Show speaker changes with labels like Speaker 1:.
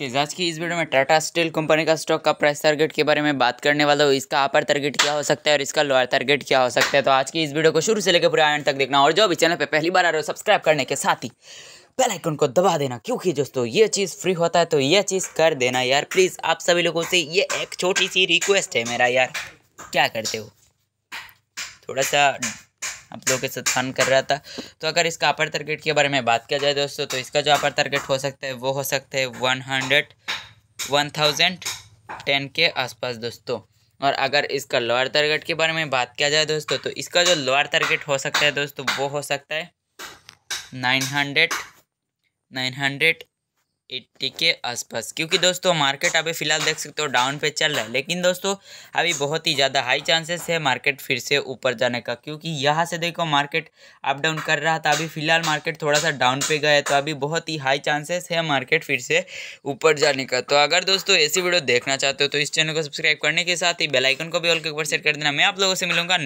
Speaker 1: okay आज की इस वीडियो में टाटा स्टील कंपनी का स्टॉक का प्राइस टारगेट के बारे में बात करने वाला हूँ इसका अपर टारगेट क्या हो सकता है और इसका लोअर टारगेट क्या हो सकता है तो आज की इस वीडियो को शुरू से लेकर पूरे आयन तक देखना और जो भी चैनल पर पहली बार आ रहे हो सब्सक्राइब करने के साथ ही बेल आइकन को दबा देना क्योंकि दोस्तों ये चीज़ फ्री होता है तो ये चीज़ कर देना यार प्लीज़ आप सभी लोगों से ये एक छोटी सी रिक्वेस्ट है मेरा यार क्या करते हो थोड़ा सा आप लोगों के साथ फन कर रहा था तो अगर इसका अपर टारगेट के बारे में बात किया जाए दोस्तों तो इसका जो अपर टारगेट हो सकता है वो हो सकता है one hundred one thousand ten के आसपास दोस्तों और अगर इसका लोअर टारगेट के बारे में बात किया जाए दोस्तों तो इसका जो लोअर टारगेट हो सकता है दोस्तों वो हो सकता है nine hundred nine hundred eighty के आसपास क्योंकि दोस्तों मार्केट अभी फ़िलहाल देख सकते हो डाउन पे चल रहा है लेकिन दोस्तों अभी बहुत ही ज़्यादा हाई चांसेस है मार्केट फिर से ऊपर जाने का क्योंकि यहाँ से देखो मार्केट अप डाउन कर रहा था अभी फ़िलहाल मार्केट थोड़ा सा डाउन पे गया है तो अभी बहुत ही हाई चांसेस है मार्केट फिर से ऊपर जाने का तो अगर दोस्तों ऐसी वीडियो देखना चाहते हो तो इस चैनल को सब्सक्राइब करने के साथ ही बेलाइकन को भी ऑल के ऊपर सेट कर देना मैं आप लोगों से मिलूंगा